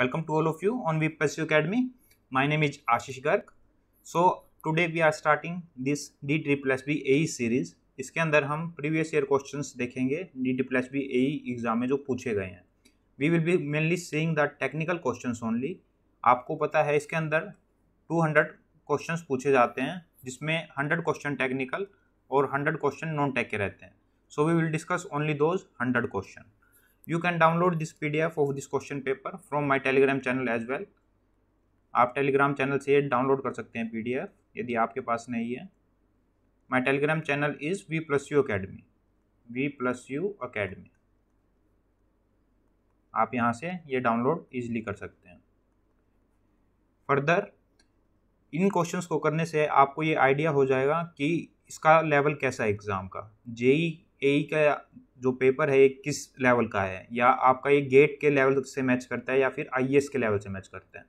Welcome to all of you on Vipassu Academy. My name is Ashish Garg. So today we are starting this D triple plus B AE series. इसके अंदर हम previous year questions देखेंगे D D plus B A exam में जो पूछे गए हैं we will be mainly seeing the technical questions only आपको पता है इसके अंदर 200 क्वेश्चंस पूछे जाते हैं जिसमें 100 क्वेश्चन टेक्निकल और 100 क्वेश्चन नॉन टेक के रहते हैं so we will discuss only those 100 question you can download this P D F of this question paper from my Telegram channel as well आप टेलीग्राम चैनल से download कर सकते हैं P D F यदि आपके पास नहीं है my Telegram channel is V plus U academy V plus U academy आप यहां से ये डाउनलोड ईजिली कर सकते हैं फर्दर इन क्वेश्चंस को करने से आपको ये आइडिया हो जाएगा कि इसका लेवल कैसा है एग्ज़ाम का जेई ए e e का जो पेपर है ये किस लेवल का है या आपका ये गेट के लेवल से मैच करता है या फिर आई के लेवल से मैच करता है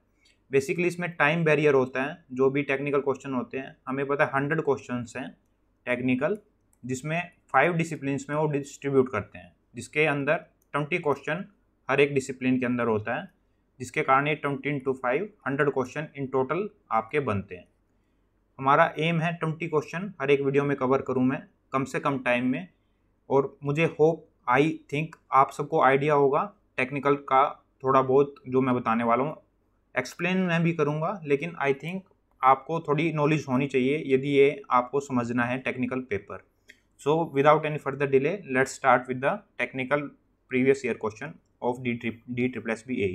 बेसिकली इसमें टाइम बैरियर होता है जो भी टेक्निकल क्वेश्चन होते हैं हमें पता है हंड्रेड क्वेश्चन हैं टेक्निकल जिसमें फाइव डिसिप्लिन में वो डिस्ट्रीब्यूट करते हैं जिसके अंदर ट्वेंटी क्वेश्चन हर एक डिसिप्लिन के अंदर होता है जिसके कारण ये twenty two five hundred question in total आपके बनते हैं हमारा एम है ट्वेंटी क्वेश्चन हर एक वीडियो में कवर करूँ मैं कम से कम टाइम में और मुझे होप आई थिंक आप सबको आइडिया होगा टेक्निकल का थोड़ा बहुत जो मैं बताने वाला हूँ एक्सप्लेन मैं भी करूँगा लेकिन आई थिंक आपको थोड़ी नॉलेज होनी चाहिए यदि ये आपको समझना है technical paper so without any further delay let's start with the technical previous year question of D trip D triple S B A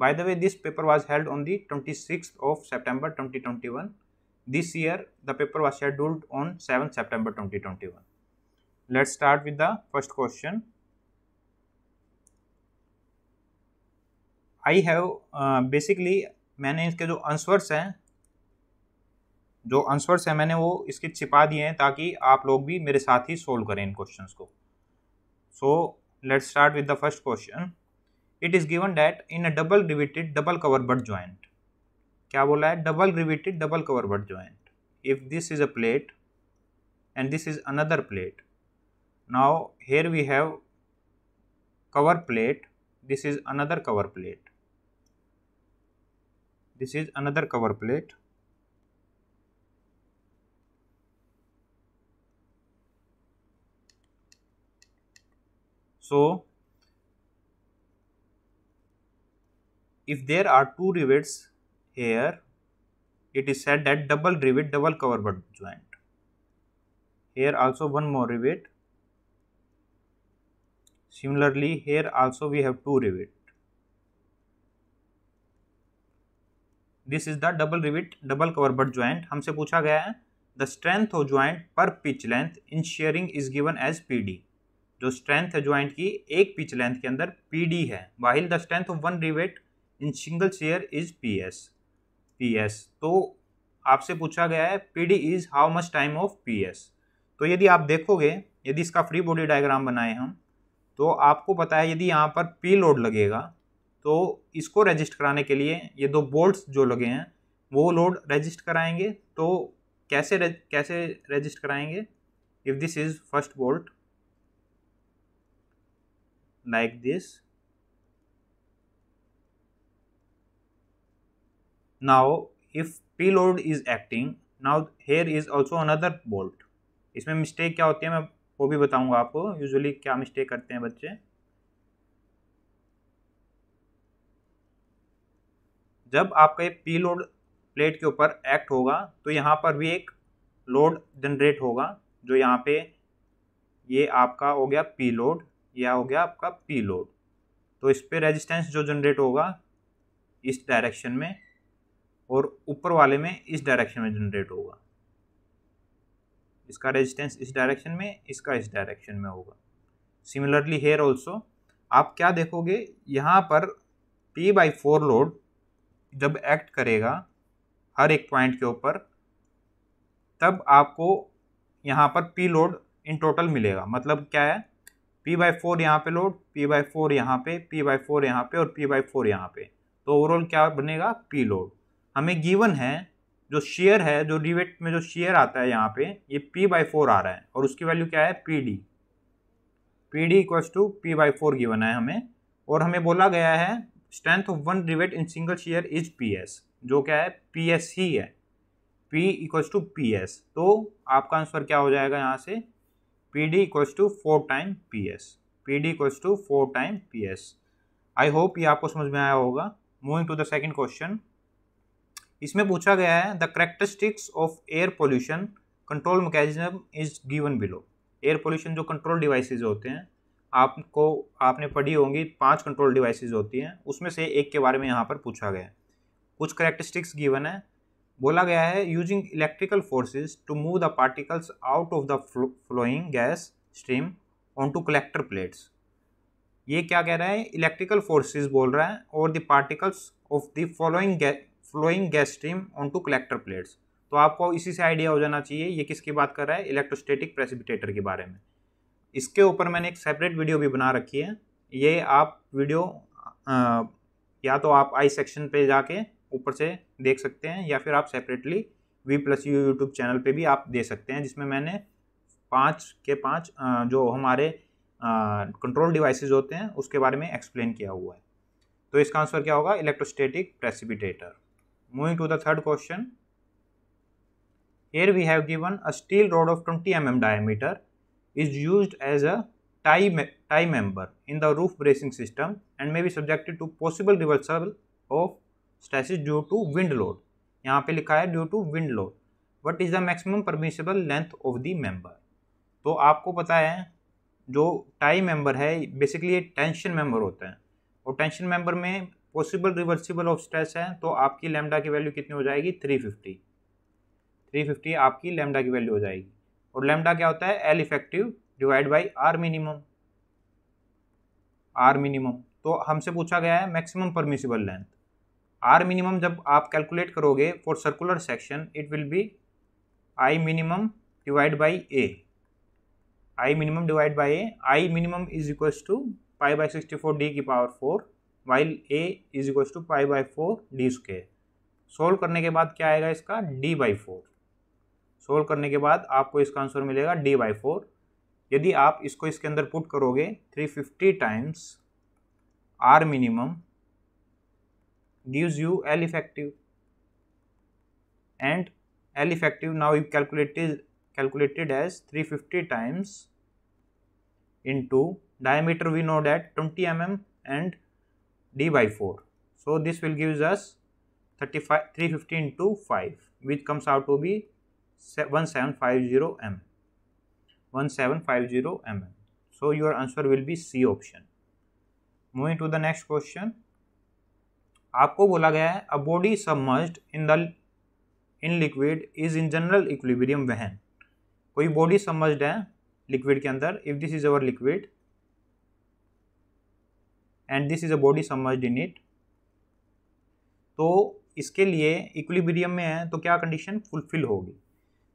by the way this paper was held on the twenty six of September twenty twenty one this year the paper was scheduled on seven September twenty twenty one let's start with the first question I have basically मैंने इसके जो आंसवर्स हैं जो आंसवर्स हैं मैंने वो इसके छिपा दिए हैं ताकि आप लोग भी मेरे साथ ही सोल्व करें इन क्वेश्चंस को so let's start with the first question it is given that in a double riveted double cover butt joint क्या बोला है double riveted double cover butt joint if this is a plate and this is another plate now here we have cover plate this is another cover plate this is another cover plate so if there are two rivets here it is said that double rivet double cover butt joint here also one more rivet Similarly, here also we have two rivet. This is the double rivet double cover butt joint हमसे पूछा गया है the strength of joint पर pitch length in shearing is given as P D जो strength है joint की एक pitch length के अंदर पी डी है while the strength of one rivet in single shear is P S P S तो आपसे पूछा गया है P D is how much time of P S तो यदि आप देखोगे यदि इसका फ्री बॉडी डायग्राम बनाए हम तो आपको पता है यदि यहाँ पर पे लोड लगेगा तो इसको रजिस्ट कराने के लिए ये दो बोल्ट्स जो लगे हैं वो लोड रजिस्ट कराएंगे तो कैसे रज, कैसे रजिस्ट कराएंगे if this is first bolt like this if P load is acting now here is also another bolt इसमें मिस्टेक क्या होती है मैं वो भी बताऊंगा आपको यूजुअली क्या मिस्टेक करते हैं बच्चे जब आपका ये पी लोड प्लेट के ऊपर एक्ट होगा तो यहाँ पर भी एक लोड जनरेट होगा जो यहाँ पे ये आपका हो गया पी लोड या हो गया आपका पी लोड तो इस पर रेजिस्टेंस जो जनरेट होगा इस डायरेक्शन में और ऊपर वाले में इस डायरेक्शन में जनरेट होगा इसका रेजिस्टेंस इस डायरेक्शन में इसका इस डायरेक्शन में होगा सिमिलरली हेयर ऑल्सो आप क्या देखोगे यहाँ पर पी बाई फोर लोड जब एक्ट करेगा हर एक पॉइंट के ऊपर तब आपको यहाँ पर पी लोड इन टोटल मिलेगा मतलब क्या है पी बाई फोर यहाँ पे लोड पी बाई फोर यहाँ पे पी बाई फोर यहाँ पे और पी बाई फोर यहाँ पे तो ओवरऑल क्या बनेगा पी लोड हमें गिवन है जो शेयर है जो डिवेट में जो शेयर आता है यहाँ पे ये पी बाई फोर आ रहा है और उसकी वैल्यू क्या है P D P D equals to P by four given है हमें और हमें बोला गया है strength of one rivet in single shear is P S जो क्या है पी एस ही है P equals to P S तो आपका आंसर क्या हो जाएगा यहाँ से P D equals to four time P S P D equals to four time P S I hope ये आपको समझ में आया होगा moving to the second question इसमें पूछा गया है the characteristics of air pollution control mechanism is given below air pollution जो कंट्रोल डिवाइसेज होते हैं आपको आपने पढ़ी होंगी पांच कंट्रोल डिवाइसेज होती हैं उसमें से एक के बारे में यहाँ पर पूछा गया है कुछ करेक्टरिस्टिक्स गिवन है बोला गया है using electrical forces to move the particles out of the flowing gas stream on to collector plates ये क्या कह रहा है इलेक्ट्रिकल फोर्सेज बोल रहा है और the particles of the following flowing gas stream on to collector plates तो आपको इसी से आइडिया हो जाना चाहिए ये किसकी बात कर रहा है इलेक्ट्रोस्टेटिक प्रेसिपिटेटर के बारे में इसके ऊपर मैंने एक सेपरेट वीडियो भी बना रखी है ये आप वीडियो आ, या तो आप आई सेक्शन पे जाके ऊपर से देख सकते हैं या फिर आप separately V plus U YouTube channel पे भी आप दे सकते हैं जिसमें मैंने पाँच के पाँच जो हमारे कंट्रोल डिवाइसेज होते हैं उसके बारे में एक्सप्लेन किया हुआ है तो इसका आंसर क्या होगा electrostatic precipitator Moving to the third question. Here we have given a steel rod of 20 mm diameter is used as a tie, me tie member in the roof bracing system and may be subjected to possible reversal of stasis due to wind load. यहाँ पे लिखा है due to wind load what is the maximum permissible length of the member तो आपको पता है जो tie member है बेसिकली ये टेंशन मेंबर होता है और टेंशन मेंबर में पॉसिबल रिवर्सिबल ऑफ स्ट्रेस है तो आपकी लेमडा की वैल्यू कितनी हो जाएगी थ्री फिफ्टी थ्री फिफ्टी आपकी लेमडा की वैल्यू हो जाएगी और लेमडा क्या होता है L effective divide by R minimum are minimum तो हमसे पूछा गया है maximum permissible length R minimum जब आप कैलकुलेट करोगे for circular section it will be I minimum divide by A I minimum divide by A I minimum is equals to five by sixty four D की power four while A is equal to pi by four D square solve करने के बाद क्या आएगा इसका D by four solve करने के बाद आपको इसका आंसर मिलेगा डी बाई फोर यदि आप इसको इसके अंदर पुट करोगे three fifty times R minimum gives you L effective and L effective now calculated as three fifty times into diameter we know that twenty M M and d by 4 so this will gives us 35 350 into 5 which comes out to be 1750 m 1750 mm so your answer will be c option moving to the next question आपको बोला गया है a body submerged in the in liquid is in general equilibrium when कोई body submerged है liquid के अंदर if this is our liquid and this is a body submerge in it तो इसके लिए इक्विलिब्रियम में है तो क्या कंडीशन फुलफिल होगी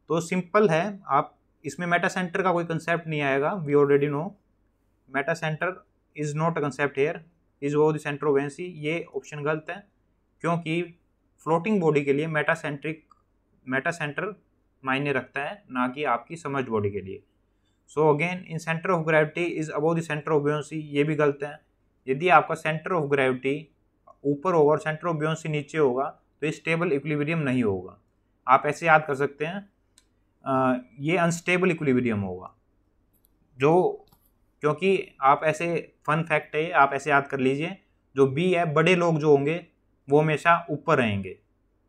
तो सिंपल है आप इसमें मेटा सेंटर का कोई कंसेप्ट नहीं आएगा we already know meta centre is not a concept here is वो देंटर सेंटर ऑफ ये ऑप्शन गलत है क्योंकि फ्लोटिंग बॉडी के लिए मेटा सेंट्रिक मेटा सेंटर मायने रखता है ना कि आपकी समझ बॉडी के लिए so again in centre of gravity is about the centre of एनसी ये भी गलत है यदि आपका सेंटर ऑफ ग्रेविटी ऊपर होगा और सेंटर ऑफ बियॉन्स से नीचे होगा तो ये स्टेबल इक्विलिब्रियम नहीं होगा आप ऐसे याद कर सकते हैं आ, ये अनस्टेबल इक्विलिब्रियम होगा जो क्योंकि आप ऐसे फन फैक्ट है आप ऐसे याद कर लीजिए जो बी है बड़े लोग जो होंगे वो हमेशा ऊपर रहेंगे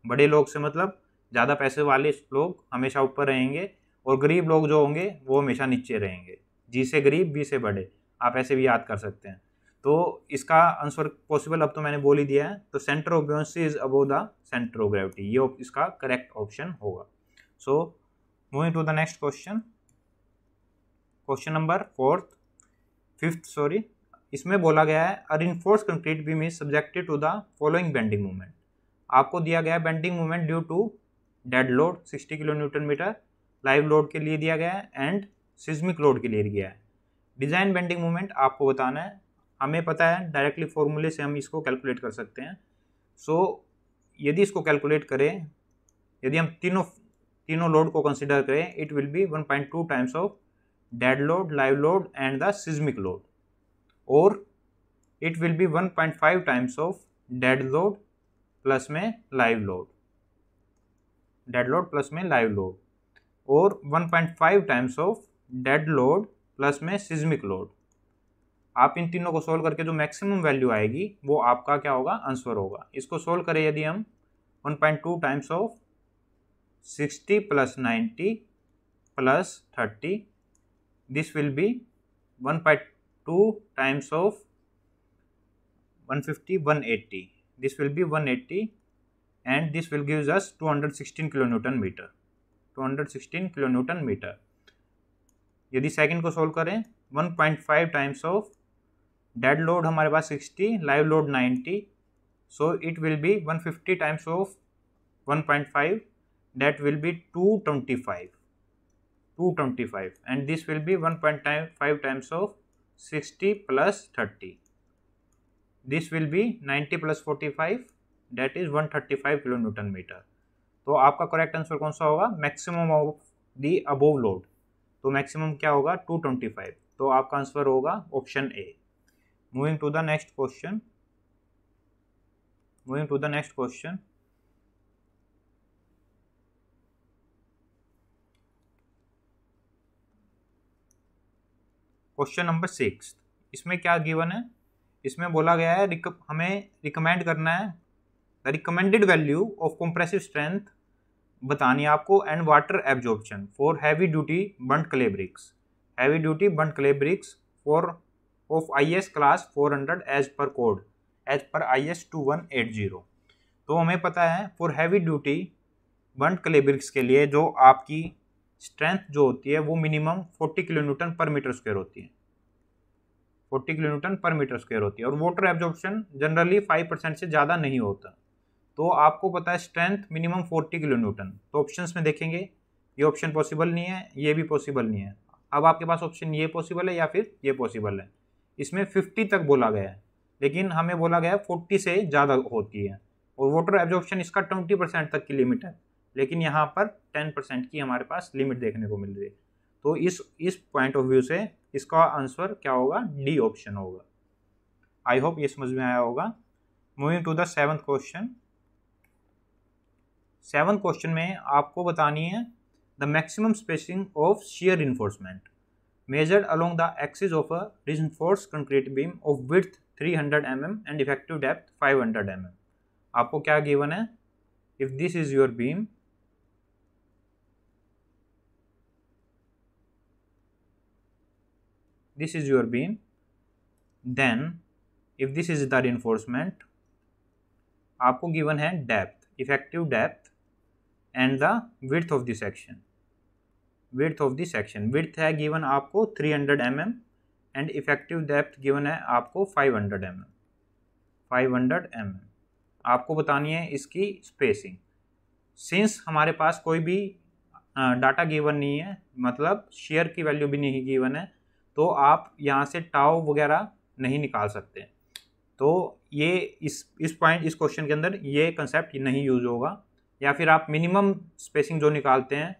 बड़े लोग से मतलब ज़्यादा पैसे वाले लोग हमेशा ऊपर रहेंगे और गरीब लोग जो होंगे वो हमेशा नीचे रहेंगे जी से गरीब बी से बड़े आप ऐसे भी याद कर सकते हैं तो इसका आंसर पॉसिबल अब तो मैंने बोल ही दिया है तो centre of buoyancy is above the centre of gravity ये इसका करेक्ट ऑप्शन होगा so moving to the next question question number fourth fifth sorry इसमें बोला गया है in force concrete beam is subjected to the following bending movement आपको दिया गया है bending movement due to dead load 60 kilo newton metre live load के लिए दिया गया है एंड सिज्मिक लोड के लिए दिया है डिज़ाइन बेंडिंग मूवमेंट आपको बताना है हमें पता है डायरेक्टली फॉर्मूले से हम इसको कैलकुलेट कर सकते हैं सो so, यदि इसको कैलकुलेट करें यदि हम तीनों तीनों लोड को कंसिडर करें it will be two times of dead load live load and the seismic load और it will be five times of dead load plus में live load dead load plus में लाइव लोड और 1.5 times of dead load plus में seismic load आप इन तीनों को solve करके जो मैक्सिमम वैल्यू आएगी वो आपका क्या होगा आंसर होगा इसको सोल्व करें यदि हम one point two times of sixty plus ninety plus thirty this will be 1.2 point two times of one fifty one eighty this will be one eighty and this will gives us 216 kilonewton metre 216 newton metre यदि second को solve करें 1.5 times of dead load हमारे पास 60 live load 90 so it will be 150 fifty times of one point that will B 225 225 two and this will be one point five times of sixty plus thirty this will be 90 plus forty five that is one thirty five kilo newton metre तो आपका correct answer कौन सा होगा maximum of the above load तो maximum क्या होगा two twenty five तो आपका आंसर होगा option A moving to the next question moving to the next question question number six इसमें क्या गिवन है इसमें बोला गया है रिक, हमें रिकमेंड करना है the recommended value of compressive strength बतानी है आपको and water absorption for heavy duty burnt clay bricks heavy duty burnt clay bricks for of I S class four hundred as per code as per I S two one eight zero तो हमें पता है for heavy duty burnt clay bricks के लिए जो आपकी strength जो होती है वो minimum forty kilo newton per metre square होती है forty kilo newton per metre square होती है और water absorption generally five percent से ज़्यादा नहीं होता तो आपको पता है strength minimum forty kilo newton तो ऑप्शन में देखेंगे ये ऑप्शन पॉसिबल नहीं है ये भी पॉसिबल नहीं है अब आपके पास ऑप्शन ये पॉसिबल है या फिर ये पॉसिबल है इसमें फिफ्टी तक बोला गया है लेकिन हमें बोला गया है फोर्टी से ज़्यादा होती है और वाटर एब्जॉर्प्शन इसका ट्वेंटी परसेंट तक की लिमिट है लेकिन यहाँ पर टेन परसेंट की हमारे पास लिमिट देखने को मिल रही है तो इस इस पॉइंट ऑफ व्यू से इसका आंसर क्या होगा डी ऑप्शन होगा आई होप ये समझ में आया होगा moving to the seventh question seven question में आपको बतानी है the maximum spacing of shear reinforcement measured along the axis of a reinforced concrete beam of width 300 effective depth five hundred M M आपको क्या गिवन है if this is your beam this is your beam then if this is the reinforcement आपको given है depth effective depth and the width of this section width of the section width है given आपको 300 hundred M M and effective depth given है आपको 500 hundred M M five hundred M M आपको बतानी है इसकी स्पेसिंग सिंस हमारे पास कोई भी डाटा गिवन नहीं है मतलब शेयर की वैल्यू भी नहीं गिवन है तो आप यहाँ से टाओ वगैरह नहीं निकाल सकते तो ये इस इस पॉइंट इस क्वेश्चन के अंदर ये कंसेप्ट नहीं यूज़ होगा या फिर आप मिनिमम स्पेसिंग जो निकालते हैं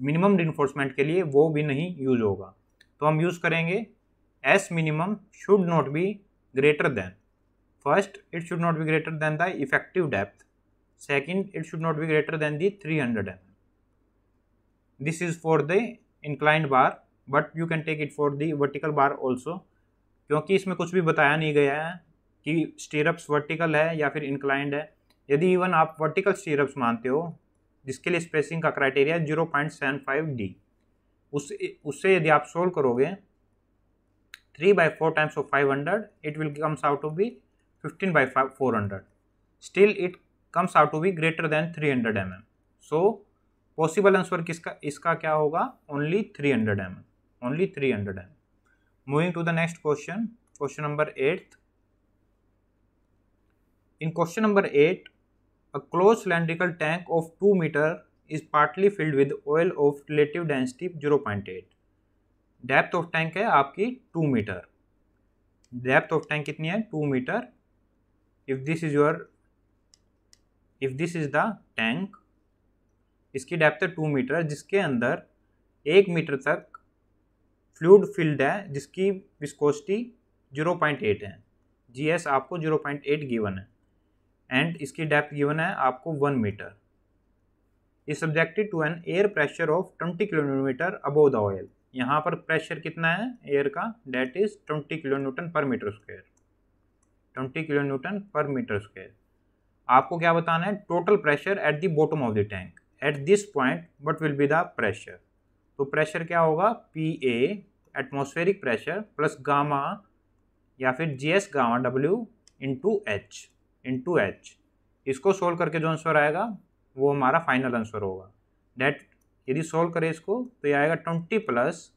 मिनिमम रिन्फोर्समेंट के लिए वो भी नहीं यूज होगा तो हम यूज़ करेंगे S minimum should not be greater than first it should not be greater than the effective depth second it should not be greater than the three hundred M this is for the inclined bar but you can take it for the vertical bar also क्योंकि इसमें कुछ भी बताया नहीं गया है कि stirrups vertical है या फिर इंक्लाइंड है यदि इवन आप वर्टिकल स्टीरप्स मानते हो जिसके लिए स्पेसिंग का criteria zero point seven five D उससे यदि आप सोल्व करोगे three by four times of five hundred it will comes out to be fifteen by four hundred still it comes out to be greater than three hundred M M so possible answer किसका इसका क्या होगा only three hundred M M only three hundred M moving to the next question question number eight in question number eight a close cylindrical tank of two metre is partly filled with oil of relative density zero point eight depth of tank है आपकी two metre depth of tank कितनी है two metre if this is your if this is the tank इसकी depth है two metre जिसके अंदर एक metre तक फ्लूड फिल्ड है जिसकी विस्कोसिटी एट है जी एस आपको जीरो पॉइंट एट गिवन है एंड इसकी डेप्थ गिवन है आपको one metre is subjected to an air pressure of twenty kilometre above the oil यहाँ पर प्रेशर कितना है एयर का that is twenty kilo newton per metre square twenty kilo newton per metre square आपको क्या बताना है total pressure at the bottom of the tank at this point what will be the pressure तो pressure क्या होगा P A atmospheric pressure plus gamma या फिर G S gamma W into H into H इसको solve करके जो answer आएगा वो हमारा फाइनल आंसर होगा डेट यदि सोल्व करें इसको तो ये आएगा twenty plus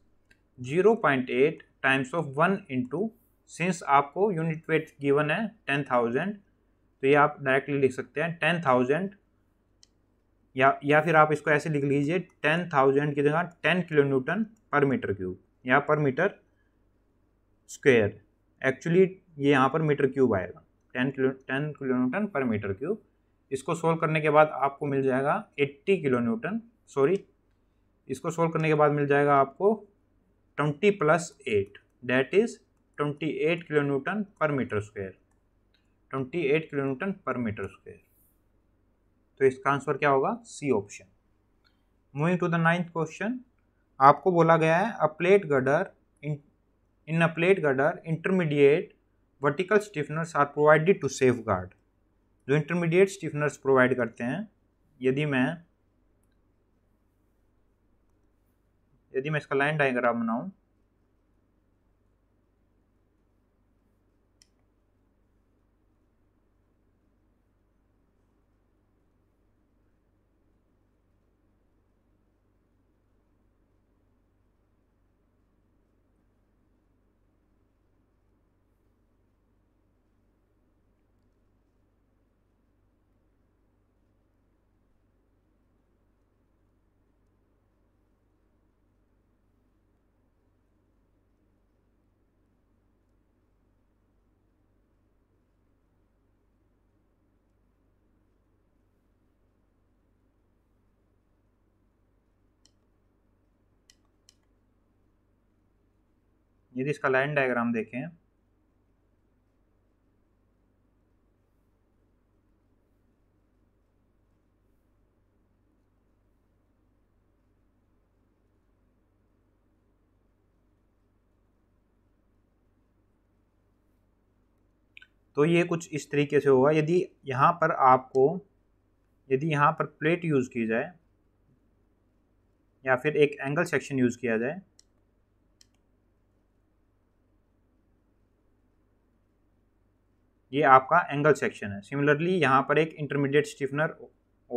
zero point eight times of one into since आपको यूनिट वेट गिवन है टेन थाउजेंड तो ये आप डायरेक्टली लिख सकते हैं टेन थाउजेंड या या फिर आप इसको ऐसे लिख लीजिए टेन थाउजेंड की जगह ten kilo newton per metre cube या पर मीटर स्क्वेयर एक्चुअली ये यहाँ पर मीटर क्यूब आएगा ten kilo ten kilo newton per metre cube इसको सोल्व करने के बाद आपको मिल जाएगा एट्टी किलो न्यूटन सॉरी इसको सोल्व करने के बाद मिल जाएगा आपको twenty plus eight that is twenty eight kilo newton per metre square twenty eight kilo newton per metre square तो इसका आंसर क्या होगा C option moving to the ninth question आपको बोला गया है a plate girder in in a plate girder intermediate vertical stiffeners are provided to safeguard जो intermediate stiffeners provide करते हैं यदि मैं यदि मैं इसका लाइन डाइग्राम बनाऊँ यदि इसका लाइन डायग्राम देखें तो ये कुछ इस तरीके से होगा यदि यहाँ पर आपको यदि यहाँ पर प्लेट यूज़ की जाए या फिर एक एंगल सेक्शन यूज़ किया जाए ये आपका एंगल सेक्शन है सिमिलरली यहाँ पर एक इंटरमीडिएट स्टिफनर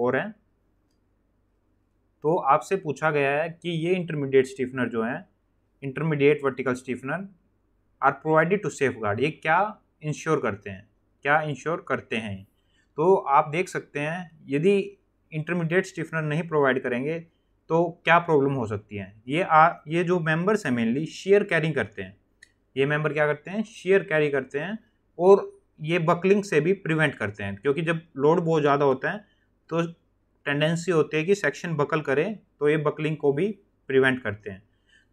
और है तो आपसे पूछा गया है कि ये इंटरमीडिएट स्टिफनर जो है intermediate vertical stiffener are provided to safeguard ये क्या इंश्योर करते हैं क्या इंश्योर करते हैं तो आप देख सकते हैं यदि इंटरमीडिएट स्टिफनर नहीं प्रोवाइड करेंगे तो क्या प्रॉब्लम हो सकती है ये आ ये जो मेंबर्स हैं मेनली शेयर कैरी करते हैं ये मेंबर क्या करते हैं शेयर कैरी करते हैं और ये बकलिंग से भी प्रिवेंट करते हैं क्योंकि जब लोड बहुत ज़्यादा होता है तो टेंडेंसी होती है कि सेक्शन बकल करे तो ये बकलिंग को भी प्रिवेंट करते हैं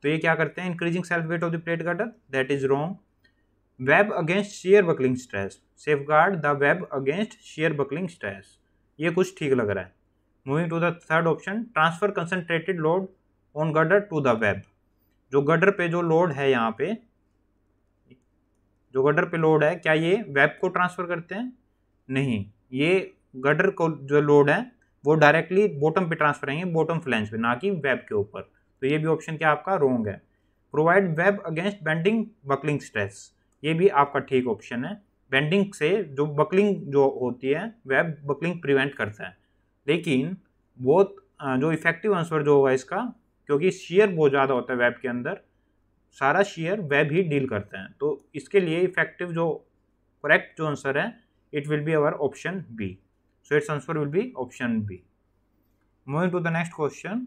तो ये क्या करते हैं increasing self weight of the plate girder that is wrong web against shear buckling stress safeguard the web against shear buckling stress ये कुछ ठीक लग रहा है moving to the third option transfer concentrated load on girder to the web जो girder पे जो load है यहाँ पे जो गडर पे लोड है क्या ये वेब को ट्रांसफ़र करते हैं नहीं ये गडर को जो लोड है वो डायरेक्टली बॉटम पे ट्रांसफर होंगे बॉटम फ्लेंज पे ना कि वेब के ऊपर तो ये भी ऑप्शन क्या आपका रोंग है provide web against bending buckling stress ये भी आपका ठीक ऑप्शन है बेंडिंग से जो बकलिंग जो होती है वेब बकलिंग प्रिवेंट करता है लेकिन बहुत जो इफेक्टिव आंसर जो होगा इसका क्योंकि शेयर बहुत ज़्यादा होता है वेब के अंदर सारा शेयर वेब ही डील करते हैं तो इसके लिए इफेक्टिव जो करेक्ट जो आंसर है it will be our option B so its answer will be option B moving to the next question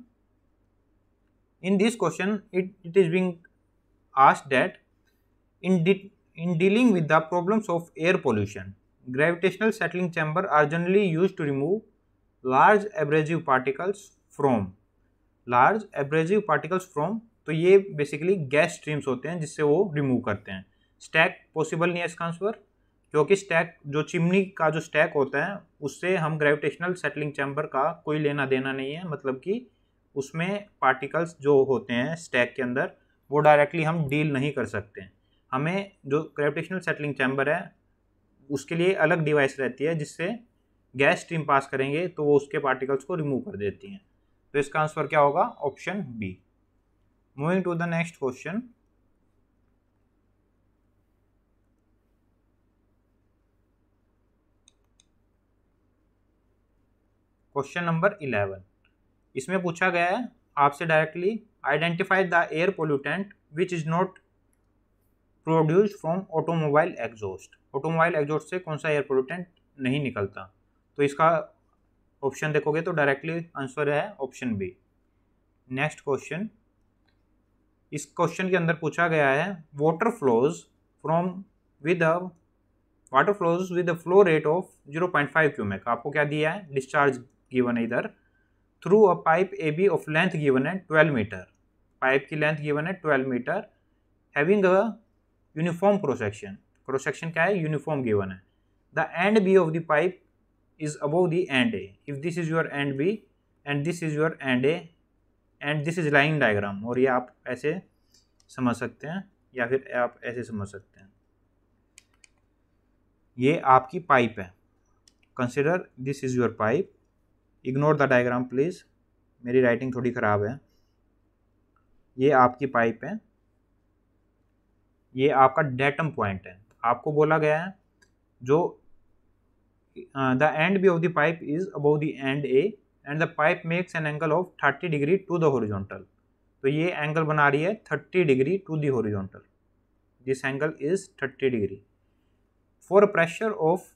in this question it it is being asked that in in dealing with the problems of air pollution gravitational settling chamber are generally use to remove large abrasive particles from large abrasive particles from तो ये basically gas streams होते हैं जिससे वो remove करते हैं stack possible नहीं है इसका आंसर क्योंकि स्टैक जो चिमनी का जो स्टैक होता है उससे हम ग्रेविटेशनल सेटलिंग चैम्बर का कोई लेना देना नहीं है मतलब कि उसमें पार्टिकल्स जो होते हैं स्टैक के अंदर वो डायरेक्टली हम डील नहीं कर सकते हमें जो ग्रेविटेशनल सेटलिंग चैम्बर है उसके लिए अलग डिवाइस रहती है जिससे गैस स्ट्रीम पास करेंगे तो वो उसके पार्टिकल्स को रिमूव कर देती हैं तो इसका आंसर क्या होगा option B Moving to the next question. Question number eleven इसमें पूछा गया है आपसे directly identify the air pollutant which is not produced from automobile exhaust automobile exhaust से कौन सा एयर पोल्यूटेंट नहीं निकलता तो इसका ऑप्शन देखोगे तो डायरेक्टली आंसर है ऑप्शन बी नेक्स्ट क्वेश्चन इस क्वेश्चन के अंदर पूछा गया है water flows from with a water flows with a flow rate of zero point five cumec आपको क्या दिया है डिस्चार्ज गिवन है इधर through a pipe A B of length given है ट्वेल्व मीटर पाइप की लेंथ गिवन है twelve metre having a uniform cross section cross section क्या है यूनिफॉर्म गिवन है the end B of the pipe is above the end A if this is your end B and this is your end A and this is line diagram और ये आप ऐसे समझ सकते हैं या फिर आप ऐसे समझ सकते हैं ये आपकी पाइप है consider this is your pipe ignore the diagram please मेरी राइटिंग थोड़ी ख़राब है ये आपकी पाइप है ये आपका डेटम पॉइंट है आपको बोला गया है जो the end B of the pipe is above the end A and the pipe makes an angle of thirty degree to the horizontal तो ये एंगल बना रही है thirty degree to the horizontal this angle is thirty degree for pressure of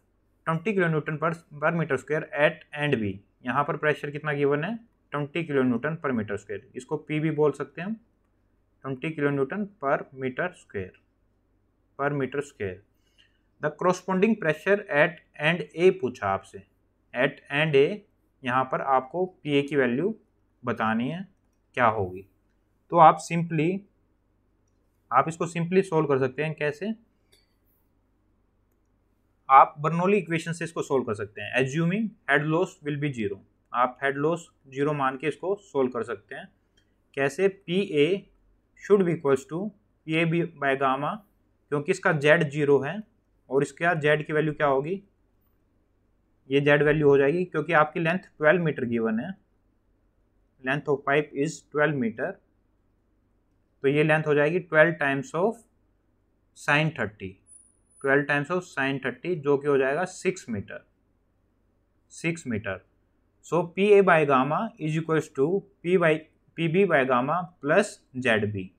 twenty kilo newton per per metre square at end B यहाँ पर pressure कितना given है twenty kilo newton per metre square इसको P भी बोल सकते हैं हम twenty kilo newton per metre square per metre square the corresponding pressure at end A पूछा आपसे एट एंड ए यहाँ पर आपको पी ए की वैल्यू बतानी है क्या होगी तो आप सिंपली आप इसको सिंपली सोल्व कर सकते हैं कैसे आप बर्नोली इक्वेशन से इसको सोल्व कर सकते हैं assuming head loss will be zero आप हेड लॉस जीरो मान के इसको सोल्व कर सकते हैं कैसे P A should be equals to P A B by gamma क्योंकि इसका जेड जीरो है और इसका जेड की वैल्यू क्या होगी ये जेड वैल्यू हो जाएगी क्योंकि आपकी लेंथ ट्वेल्व मीटर गिवन है length of pipe is twelve metre तो ये लेंथ हो जाएगी twelve times of sine thirty twelve times of sine thirty जो कि हो जाएगा six metre six metre so P A by gamma is equal to P by P B by gamma plus Z B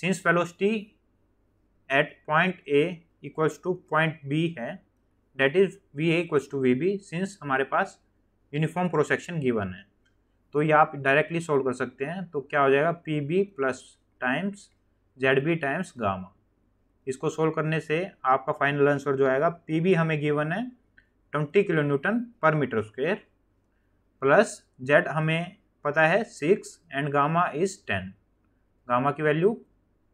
since velocity at point A equals to point B है that is V A to we B since हमारे पास uniform projection given है तो ये आप directly solve कर सकते हैं तो क्या हो जाएगा P B plus times Z B times gamma इसको सोल्व करने से आपका फाइनल आंसर जो आएगा पी बी हमें गिवन है twenty kilo newton per metre square plus Z हमें पता है six and gamma is ten gamma की वैल्यू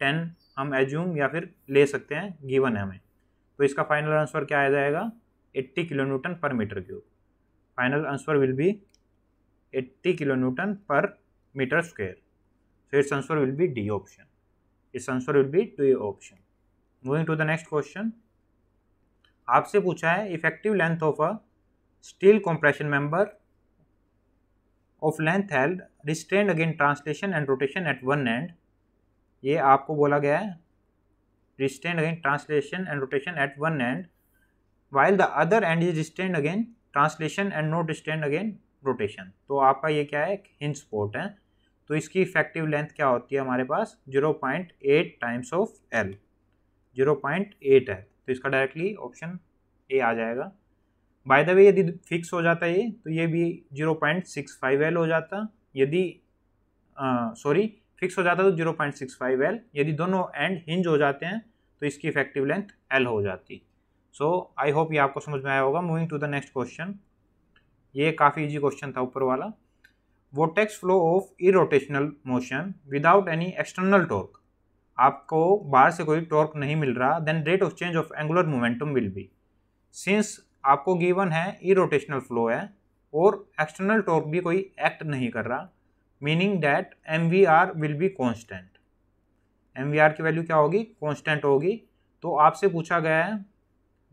टेन हम एज्यूम या फिर ले सकते हैं गिवन है हमें तो इसका फाइनल आंसर क्या आ जाएगा eighty kilo newton per metre cube final answer will be eighty kilo newton per metre square so its answer will be D option इस answer will be two option moving to the next question आपसे पूछा है effective length of a steel compression member of length held restrained against translation and rotation at one end ये आपको बोला गया है restrained again translation and rotation at one end while the other end is restrained again translation and not restrained again rotation तो आपका ये क्या है हिंज पोर्ट है तो इसकी इफेक्टिव लेंथ क्या होती है हमारे पास zero point eight times of L zero point eight है तो इसका डायरेक्टली ऑप्शन ए आ जाएगा बाय द वे यदि फिक्स हो जाता ये तो ये भी जीरो पॉइंट एल हो जाता यदि सॉरी फिक्स हो जाता है तो zero point six five L यदि दोनों एंड हिंज हो जाते हैं तो इसकी इफेक्टिव लेंथ एल हो जाती सो आई होप ये आपको समझ में आया होगा moving to the next question ये काफ़ी इजी क्वेश्चन था ऊपर वाला vortex flow of irrotational motion without any external torque आपको बाहर से कोई टॉर्क नहीं मिल रहा then rate of change of angular momentum will be since आपको गिवन है इरोटेशनल फ्लो है और एक्सटर्नल टॉर्क भी कोई एक्ट नहीं कर रहा are will be constant M V R की वैल्यू क्या होगी कॉन्स्टेंट होगी तो आपसे पूछा गया है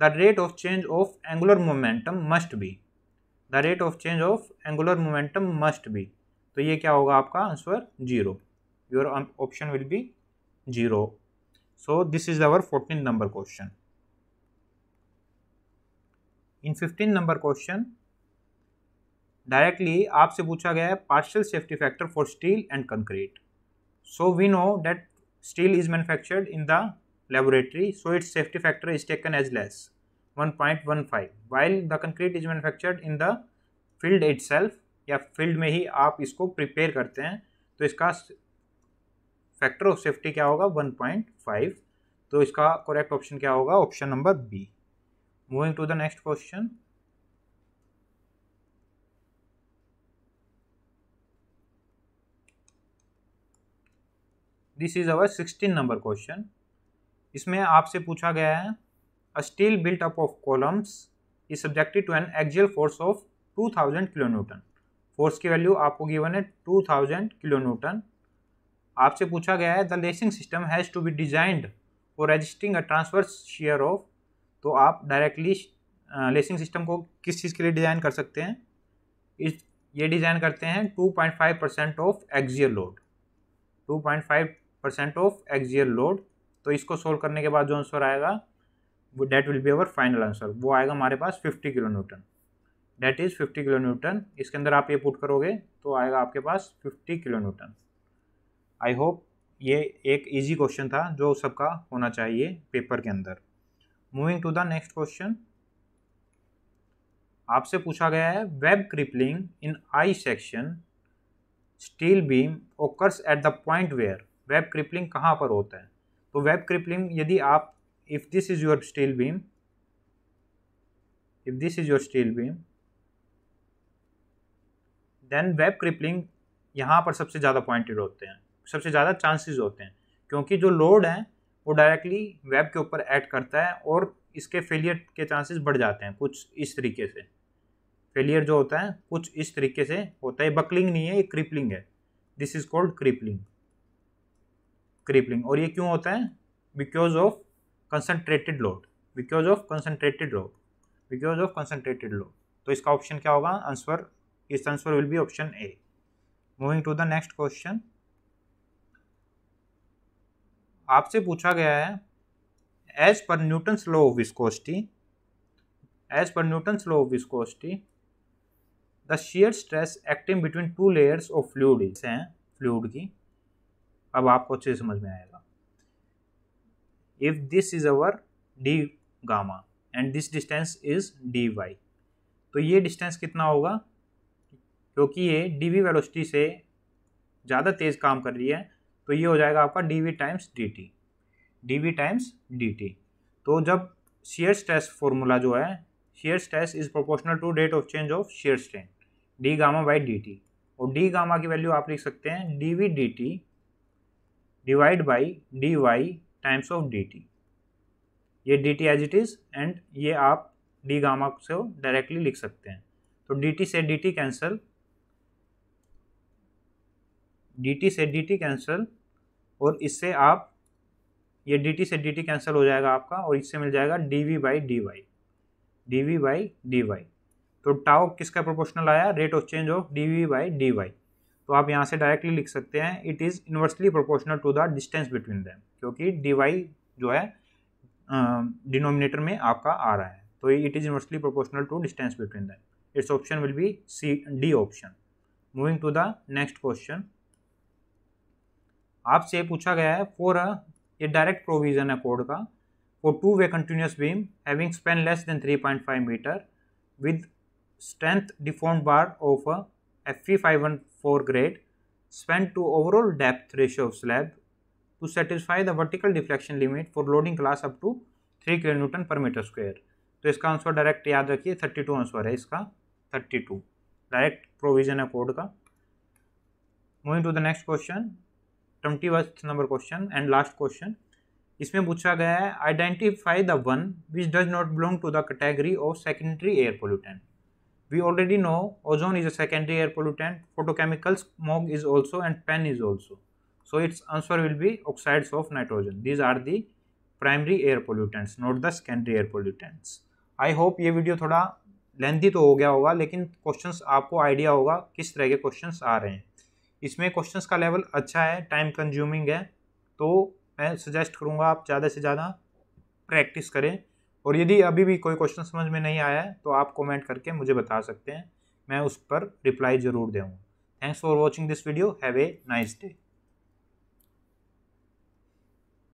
the rate of change of angular momentum must be the rate of change of angular momentum must be तो ये क्या होगा आपका answer zero your option will be zero so this is our fourteen number question in fifteen number question directly आपसे पूछा गया है partial safety factor for steel and concrete so we know that steel is manufactured in the laboratory so its safety factor is taken as less one point one five while the concrete is manufactured in the field itself या field में ही आप इसको prepare करते हैं तो इसका factor of safety क्या होगा वन पॉइंट फाइव तो इसका करेक्ट ऑप्शन क्या होगा option number B moving to the next question this is our sixteen number question इसमें आपसे पूछा गया है a steel built up of columns is subjected to an axial force of two thousand kilo newton force की value आपको given है two thousand kilo newton आपसे पूछा गया है the lacing system has to be designed for resisting a transverse shear of तो आप directly lacing system को किस चीज़ के लिए डिज़ाइन कर सकते हैं इस ये डिज़ाइन करते हैं 2.5 percent of axial load 2.5 percent of axial load तो इसको सोल्व करने के बाद जो आंसर आएगा वो that will be our final answer वो आएगा हमारे पास fifty kilo newton that is fifty kilo newton इसके अंदर आप ये पुट करोगे तो आएगा आपके पास fifty kilo newton I hope ये एक इजी क्वेश्चन था जो सबका होना चाहिए पेपर के अंदर moving to the next question आपसे पूछा गया है web crippling in I section steel beam occurs at the point where web crippling कहाँ पर होता है तो वेब क्रिपलिंग यदि आप if this is your steel beam if this is your steel beam then web crippling यहाँ पर सबसे ज़्यादा पॉइंटेड होते हैं सबसे ज़्यादा चांसेस होते हैं क्योंकि जो लोड है वो डायरेक्टली वेब के ऊपर ऐड करता है और इसके फेलियर के चांसेस बढ़ जाते हैं कुछ इस तरीके से फेलियर जो होता है कुछ इस तरीके से होता है बकलिंग नहीं है ये क्रिपलिंग है this is called crippling crippling और ये क्यों होता है because of concentrated load because of concentrated load because of concentrated load तो इसका ऑप्शन क्या होगा आंसर इस answer will be option A moving to the next question आपसे पूछा गया है as per Newton's law of viscosity as per Newton's law of viscosity the shear stress acting between two layers of fluid हैं fluid की अब आपको अच्छे से समझ में आएगा if this is our D gamma and this distance is D Y तो ये डिस्टेंस कितना होगा क्योंकि ये डी वी वेलोसिटी से ज़्यादा तेज़ काम कर रही है तो ये हो जाएगा आपका D V times D T D V times D T तो जब शेयर स्ट्रेस फॉर्मूला जो है shear stress is proportional to rate of change of shear strain D gamma by D T और डी गामा की value आप लिख सकते हैं D V D T divide by D Y times of D T ये D T as it is and ये आप D gamma से डायरेक्टली लिख सकते हैं तो डी टी से D T cancel D T से डी टी कैंसल और इससे आप ये डी टी से डी टी कैंसिल हो जाएगा आपका और इससे मिल जाएगा D V by D Y D V by D Y तो टाओ किसका प्रोपोर्शनल आया rate of change of D V by D Y तो आप यहाँ से डायरेक्टली लिख सकते हैं it is inversely proportional to the distance between them क्योंकि डी वाई जो है डिनोमिनेटर में आपका आ रहा है तो it is inversely proportional to distance between them it's option will be C D option moving to the next question आपसे पूछा गया है फॉर ये डायरेक्ट प्रोविजन है कोड का for two way continuous beam having span less than 3.5 metre with strength deformed bar of F E five one 4 grade spent to overall depth ratio of slab to satisfy the vertical deflection limit for loading class up to 3 kilo per metre square तो इसका answer direct याद रखिए 32 answer है इसका 32 direct provision है code का moving to the next question twenty first number question and last question इसमें पूछा गया है identify the one which does not belong to the category of secondary air pollutant we already know ozone is a secondary air pollutant photochemical smog is also and pen is also so its answer will be oxides of nitrogen these are the primary air pollutants not the secondary air pollutants I hope ये video थोड़ा lengthy तो हो गया होगा लेकिन questions आपको idea होगा किस तरह के क्वेश्चंस आ रहे हैं इसमें क्वेश्चंस का लेवल अच्छा है टाइम कंज्यूमिंग है तो मैं सजेस्ट करूँगा आप ज़्यादा से ज़्यादा प्रैक्टिस करें और यदि अभी भी कोई क्वेश्चन समझ में नहीं आया है तो आप कमेंट करके मुझे बता सकते हैं मैं उस पर रिप्लाई ज़रूर दूँगा thanks for watching this video have a nice day